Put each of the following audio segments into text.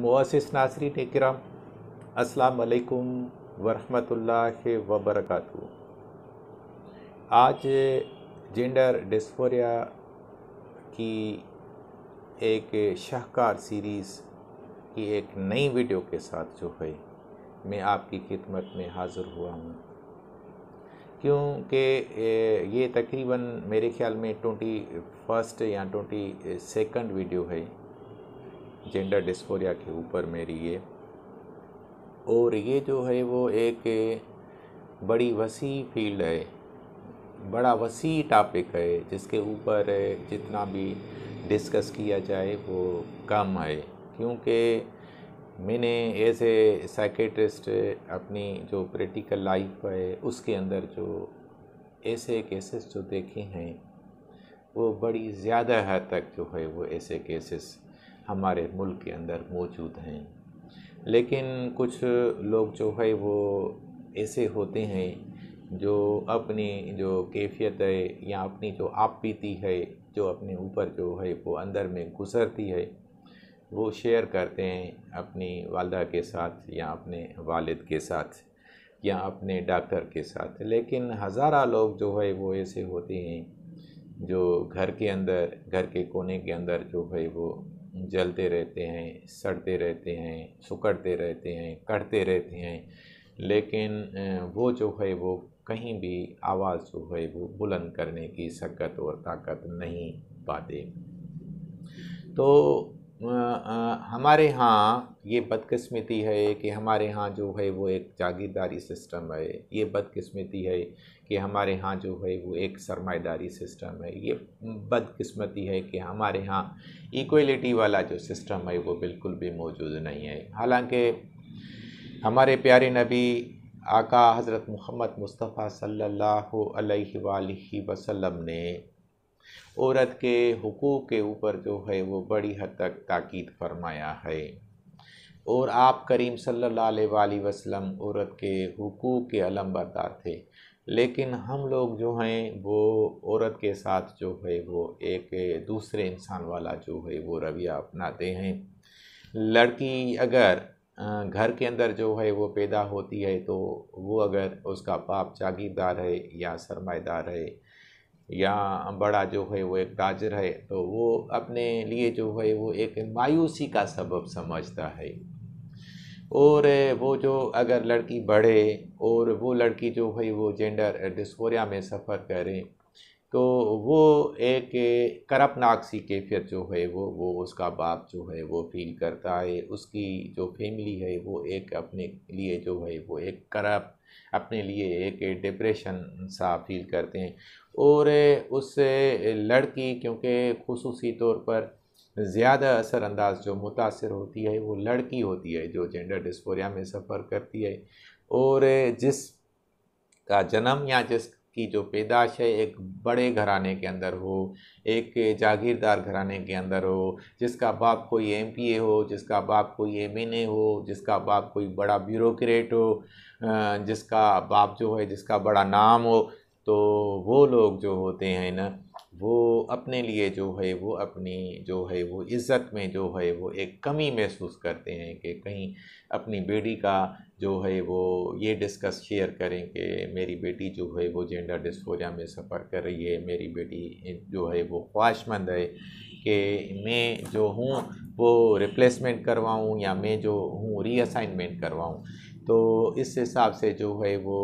मुआसिस नासरी नेकराम असलकम वरहमतुल्लाह वबरक आज जेंडर डिस्फोरिया की एक शाहकार सीरीज़ की एक नई वीडियो के साथ जो है मैं आपकी खिदमत में हाज़िर हुआ हूँ क्योंकि ये तकरीबन मेरे ख्याल में ट्वेंटी फर्स्ट या ट्वेंटी सेकंड वीडियो है जेंडर डिस्फोरिया के ऊपर मेरी ये और ये जो है वो एक बड़ी वसी फील्ड है बड़ा वसी टॉपिक है जिसके ऊपर जितना भी डिस्कस किया जाए वो कम है क्योंकि मैंने एज ए साइकेट्रिस्ट अपनी जो प्रैक्टिकल लाइफ है उसके अंदर जो ऐसे केसेस जो देखे हैं वो बड़ी ज़्यादा हद तक जो है वो ऐसे केसेस हमारे मुल्क के अंदर मौजूद हैं लेकिन कुछ लोग जो है वो ऐसे होते हैं जो अपनी जो कैफियत है या अपनी जो आप पीती है जो अपने ऊपर जो है वो अंदर में गुजरती है वो शेयर करते हैं अपनी वालदा के साथ या अपने वालिद के साथ या अपने डॉक्टर के साथ लेकिन हज़ारा लोग जो है वो ऐसे होते हैं जो घर के अंदर घर के कोने के अंदर जो है वो जलते रहते हैं सड़ते रहते हैं सुकड़ते रहते हैं कटते रहते हैं लेकिन वो जो है वो कहीं भी आवाज़ जो है वो बुलंद करने की सकत और ताकत नहीं पाते तो हमारे यहाँ ये बदकिस्मती है कि हमारे यहाँ जो है वो एक जागीरदारी सिस्टम है ये बदकिस्मती है कि हमारे यहाँ जो है वो एक सरमाएदारी सिस्टम है ये बदकिस्मती है कि हमारे यहाँ इक्वलिटी वाला जो सिस्टम है वो बिल्कुल भी मौजूद नहीं है हालांकि हमारे प्यारे नबी आका हज़रत मोहम्मद मुस्तफ़ा सल्लल्लाहु अलैहि वसल्लम ने औरत के हकूक़ के ऊपर जो है वो बड़ी हद तक ताकीद फरमाया है और आप करीम सल्लल्लाहु अलैहि वसल्लम औरत के हकूक़ के अलम बरदार थे लेकिन हम लोग जो हैं वो औरत के साथ जो है वो एक दूसरे इंसान वाला जो है वो रवैया अपनाते हैं लड़की अगर घर के अंदर जो है वो पैदा होती है तो वो अगर उसका बाप जागीरदार है या सरमादार है या बड़ा जो है वो एक ताजर है तो वो अपने लिए जो है वो एक मायूसी का सबब समझता है और वो जो अगर लड़की बढ़े और वो लड़की जो है वो जेंडर डिस्कोरिया में सफ़र करे तो वो एक करपनाक सी कैफियत जो है वो वो उसका बाप जो है वो फील करता है उसकी जो फैमिली है वो एक अपने लिए जो है वो एक करप अपने लिए एक डिप्रेशन सा फील करते हैं और उस लड़की क्योंकि खसूसी तौर पर ज़्यादा असरअंदाज जो मुतासर होती है वो लड़की होती है जो जेंडर डिस्पोरिया में सफ़र करती है और जिस का जन्म या जिस की जो पैदाश है एक बड़े घराने के अंदर हो एक जागीरदार घराने के अंदर हो जिसका बाप कोई एम पी ए हो जिसका बाप कोई एम एन ए हो जिसका बाप कोई बड़ा ब्यूरोक्रेट हो जिसका बाप जो है जिसका बड़ा नाम हो तो वो लोग जो होते हैं ना वो अपने लिए जो है वो अपनी जो है वो इज़्ज़त में जो है वो एक कमी महसूस करते हैं कि कहीं अपनी बेटी का जो है वो ये डिस्कस शेयर करें कि मेरी बेटी जो है वो जेंडर डिस्फोरिया में सफ़र कर रही है मेरी बेटी जो है वो ख्वाहिशमंद है कि मैं जो हूँ वो रिप्लेसमेंट करवाऊँ या मैं जो हूँ रीअसाइनमेंट करवाऊँ तो इस हिसाब से जो है वो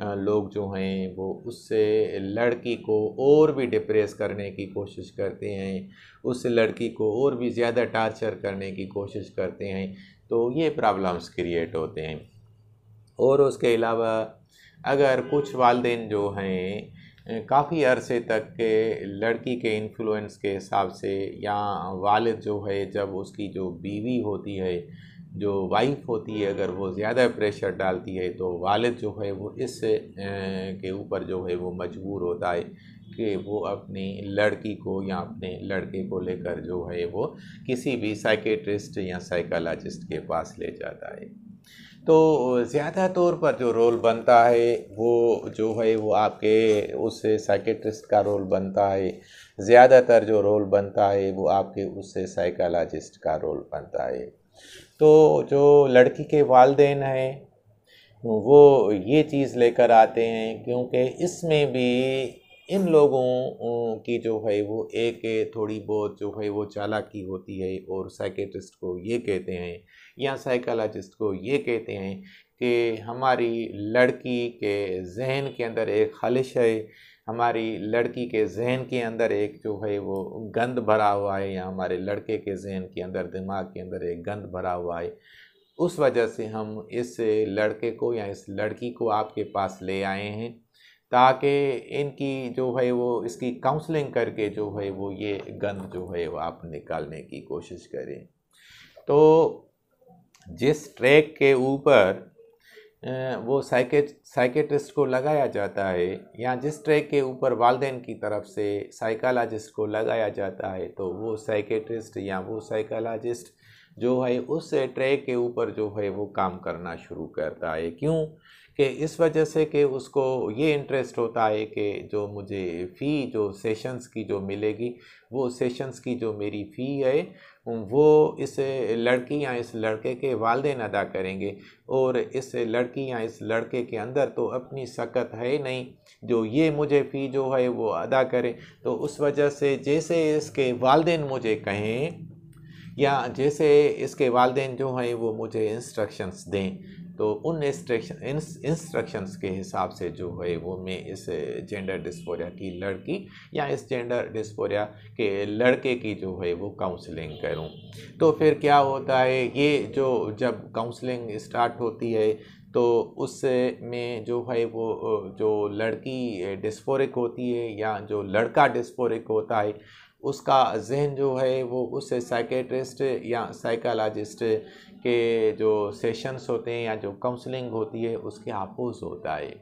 लोग जो हैं वो उससे लड़की को और भी डिप्रेस करने की कोशिश करते हैं उस लड़की को और भी ज़्यादा टार्चर करने की कोशिश करते हैं तो ये प्रॉब्लम्स क्रिएट होते हैं और उसके अलावा अगर कुछ वालदे जो हैं काफ़ी अरसे तक के लड़की के इन्फ्लुएंस के हिसाब से या वालिद जो है जब उसकी जो बीवी होती है जो वाइफ होती है अगर वो ज़्यादा प्रेशर डालती है तो वालिद जो है वो इस के ऊपर जो है वो मजबूर होता है कि वो अपनी लड़की को या अपने लड़के को लेकर जो है वो किसी भी साइकेट्रिस्ट या साइकोलॉजिस्ट के पास ले जाता है तो ज़्यादा तौर पर जो रोल बनता है वो जो है वो आपके उस साइकेट्रिस्ट का रोल बनता है ज़्यादातर जो रोल बनता है वो आपके उससे साइकोलॉजिस्ट का रोल बनता है तो जो लड़की के वालदेन हैं वो ये चीज़ लेकर आते हैं क्योंकि इसमें भी इन लोगों की जो है वो एक थोड़ी बहुत जो है वो चालाकी होती है और साइकेट्रिस्ट को ये कहते हैं या साइकोलॉजिस्ट को ये कहते हैं कि हमारी लड़की के जहन के अंदर एक खलिश है हमारी लड़की के जहन के अंदर एक जो है वो गंद भरा हुआ है या हमारे लड़के के जहन के अंदर दिमाग के अंदर एक गंद भरा हुआ है उस वजह से हम इस लड़के को या इस लड़की को आपके पास ले आए हैं ताकि इनकी जो है वो इसकी काउंसलिंग करके जो है वो ये गंद जो है वो आप निकालने की कोशिश करें तो जिस ट्रैक के ऊपर वो साइके साइकेट्रिस्ट को लगाया जाता है या जिस ट्रैक के ऊपर वालदेन की तरफ से साइकालाजिस्ट को लगाया जाता है तो वो साइकेट्रिस्ट या वो साइकालाजिस्ट जो है उस ट्रैक के ऊपर जो है वो काम करना शुरू करता है क्यों कि इस वजह से कि उसको ये इंटरेस्ट होता है कि जो मुझे फ़ी जो सेशंस की जो मिलेगी वो सेशंस की जो मेरी फ़ी है वो इस लड़की या इस लड़के के वालदे अदा करेंगे और इस लड़की या इस लड़के के अंदर तो अपनी सकत है नहीं जो ये मुझे फ़ी जो है वो अदा करें तो उस वजह से जैसे इसके वालदे मुझे कहें या जैसे इसके वालदे जो हैं वो मुझे इंस्ट्रक्शंस दें तो उन इंस्ट्रक्शंस के हिसाब से जो है वो मैं इस जेंडर डिस्पोरिया की लड़की या इस जेंडर डिस्पोरिया के लड़के की जो है वो काउंसलिंग करूं तो फिर क्या होता है ये जो जब काउंसलिंग स्टार्ट होती है तो उससे में जो है वो जो लड़की डिस्फोरिक होती है या जो लड़का डिस्फोरिक होता है उसका जहन जो है वो उस साइकेट्रिस्ट या साइकोलॉजिस्ट के जो सेशंस होते हैं या जो काउंसलिंग होती है उसके अपोज होता है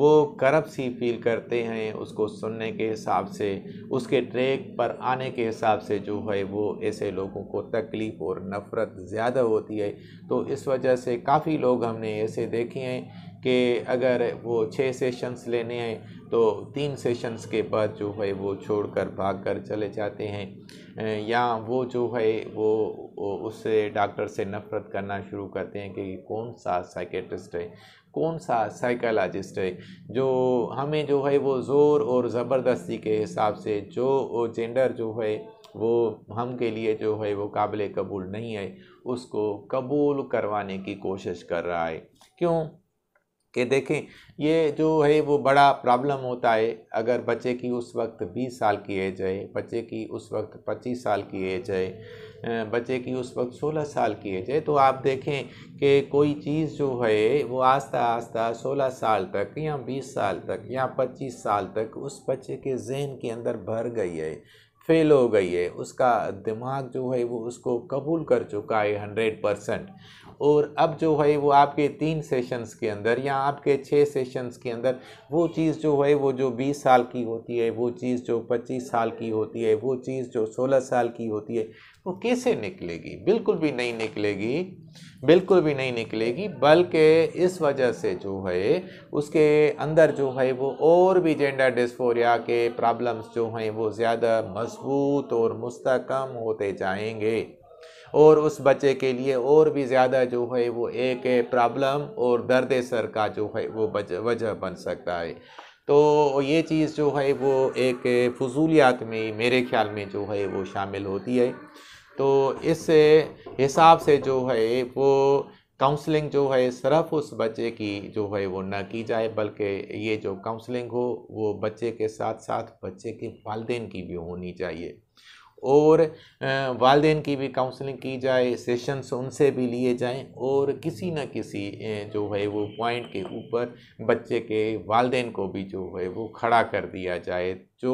वो करप सी फील करते हैं उसको सुनने के हिसाब से उसके ट्रैक पर आने के हिसाब से जो है वो ऐसे लोगों को तकलीफ़ और नफ़रत ज़्यादा होती है तो इस वजह से काफ़ी लोग हमने ऐसे देखे हैं कि अगर वो छः सेशंस लेने हैं तो तीन सेशंस के बाद जो है वो छोड़कर भागकर चले जाते हैं या वो जो है वो उससे डॉक्टर से नफ़रत करना शुरू करते हैं कि कौन सा साइकेट्रिस्ट है कौन सा साइकोलॉजिस्ट है जो हमें जो है वो ज़ोर और ज़बरदस्ती के हिसाब से जो जेंडर जो है वो हम के लिए जो है वो काबिल कबूल नहीं है उसको कबूल करवाने की कोशिश कर रहा है क्यों कि देखें ये जो है वो बड़ा प्रॉब्लम होता है अगर बच्चे की उस वक्त 20 साल की एज है बच्चे की उस वक्त 25 साल की एज है बच्चे की उस वक्त 16 साल की एज है तो आप देखें कि कोई चीज़ जो है वो आस्ता आस्ता 16 साल तक या 20 साल तक या 25 साल तक उस बच्चे के जहन के अंदर भर गई है फेल हो गई है उसका दिमाग जो है वो उसको कबूल कर चुका है हंड्रेड परसेंट और अब जो है वो आपके तीन सेशंस के अंदर या आपके छः सेशंस के अंदर वो चीज़ जो है वो जो बीस साल की होती है वो चीज़ जो पच्चीस साल की होती है वो चीज़ जो सोलह साल की होती है वो कैसे निकलेगी बिल्कुल भी नहीं निकलेगी बिल्कुल भी नहीं निकलेगी बल्कि इस वजह से जो है उसके अंदर जो है वो और भी जेंडर डिस्फोरिया के प्रॉब्लम्स जो हैं वो ज़्यादा मजबूत और मुस्तकम होते जाएंगे और उस बच्चे के लिए और भी ज़्यादा जो है वो एक प्रॉब्लम और दर्द सर का जो है वो वजह बन सकता है तो ये चीज़ जो है वो एक फजूलियात में मेरे ख्याल में जो है वो शामिल होती है तो इस हिसाब से जो है वो काउंसलिंग जो है सिर्फ उस बच्चे की जो है वो ना की जाए बल्कि ये जो काउंसलिंग हो वो बच्चे के साथ साथ बच्चे के वालदेन की भी होनी चाहिए और वालदेन की भी काउंसलिंग की जाए सेशंस उनसे भी लिए जाएं और किसी ना किसी जो है वो पॉइंट के ऊपर बच्चे के वालदेन को भी जो है वो खड़ा कर दिया जाए जो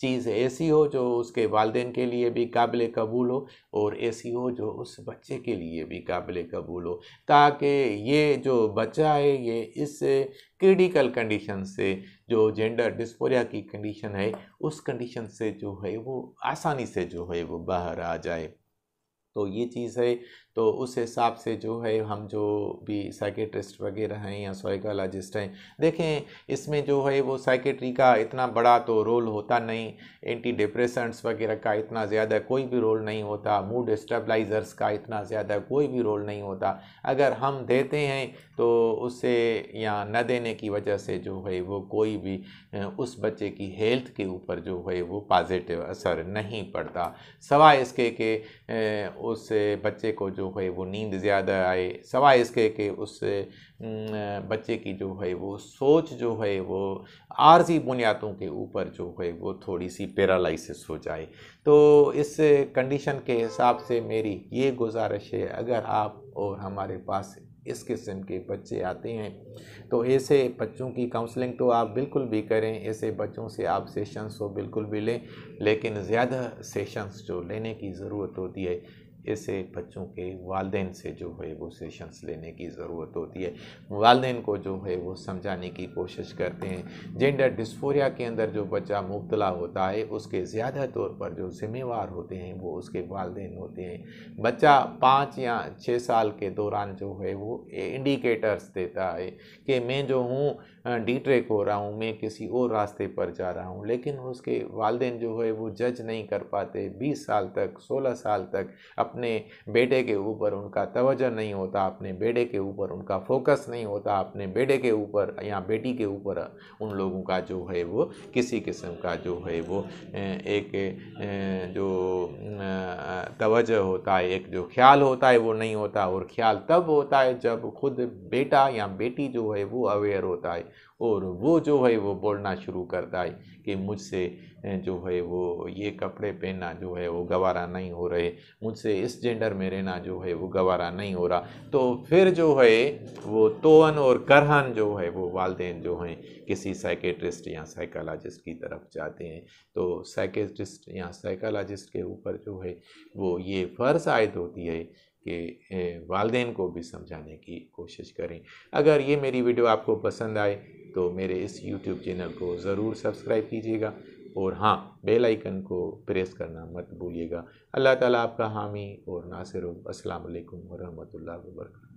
चीज़ ऐसी हो जो उसके वालदेन के लिए भी काबिल कबूल हो और ऐसी हो जो उस बच्चे के लिए भी काबिल कबूल हो ताकि ये जो बच्चा है ये इस क्रिटिकल कंडीशन से जो जेंडर डिस्पोरिया की कंडीशन है उस कंडीशन से जो है वो आसानी से जो है वो बाहर आ जाए तो ये चीज़ है तो उस हिसाब से जो है हम जो भी साइकेट्रिस्ट वगैरह हैं या सोइकोलॉजिस्ट हैं देखें इसमें जो है वो साइकेट्री का इतना बड़ा तो रोल होता नहीं एंटी डिप्रेसेंट्स वगैरह का इतना ज़्यादा कोई भी रोल नहीं होता मूड स्टेबलाइज़र्स का इतना ज़्यादा कोई भी रोल नहीं होता अगर हम देते हैं तो उससे या न देने की वजह से जो है वो कोई भी उस बच्चे की हेल्थ के ऊपर जो है वो पॉजिटिव असर नहीं पड़ता सवाए इसके कि उस बच्चे को जो है वो नींद ज़्यादा आए सवाए इसके कि उस बच्चे की जो है वो सोच जो है वो आर्जी बुनियादों के ऊपर जो है वो थोड़ी सी पैरालसिस हो जाए तो इस कंडीशन के हिसाब से मेरी ये गुजारिश है अगर आप और हमारे पास इस किस्म के बच्चे आते हैं तो ऐसे बच्चों की काउंसलिंग तो आप बिल्कुल भी करें ऐसे बच्चों से आप सेशंस तो बिल्कुल भी लें लेकिन ज़्यादा सेशंस जो लेने की ज़रूरत होती है ऐसे बच्चों के वालदेन से जो है वो सेशंस लेने की ज़रूरत होती है वालदेन को जो है वो समझाने की कोशिश करते हैं जेंडर डिस्फोरिया के अंदर जो बच्चा मुबतला होता है उसके ज़्यादा तौर पर जो ज़िम्मेवार होते हैं वो उसके वालदेन होते हैं बच्चा पाँच या छः साल के दौरान जो है वो इंडिकेटर्स देता है कि मैं जो हूँ डी हो रहा हूँ मैं किसी और रास्ते पर जा रहा हूँ लेकिन उसके वालदेन जो है वो जज नहीं कर पाते बीस साल तक सोलह साल तक अपने बेटे के ऊपर उनका तवज्जो नहीं होता अपने बेटे के ऊपर उनका फोकस नहीं होता अपने बेटे के ऊपर या बेटी के ऊपर उन लोगों का जो है वो किसी किस्म का जो है वो एक जो तवज्जो होता है एक जो ख्याल होता है वो नहीं होता और ख्याल तब होता है जब खुद बेटा या बेटी जो है वो अवेयर होता है और वो जो है वो बोलना शुरू करता है कि मुझसे जो है वो ये कपड़े पहनना जो है वो गवारा नहीं हो रहे मुझसे इस जेंडर में रहना जो है वो गवारा नहीं हो रहा तो फिर जो है वो तोन और करहन जो है वो वालदे जो हैं किसी साइकेट्रिस्ट या साइकोलॉजिस्ट की तरफ जाते हैं तो साइकेट्रिस्ट या साइकोलॉजिस्ट के ऊपर जो है वो ये फ़र्ज आयद होती है उनके वालदेन को भी समझाने की कोशिश करें अगर ये मेरी वीडियो आपको पसंद आए तो मेरे इस यूट्यूब चैनल को ज़रूर सब्सक्राइब कीजिएगा और हाँ बेल आइकन को प्रेस करना मत भूलिएगा अल्लाह ताला आपका हामी और नासिर अस्सलाम वालेकुम रहमतुल्लाहि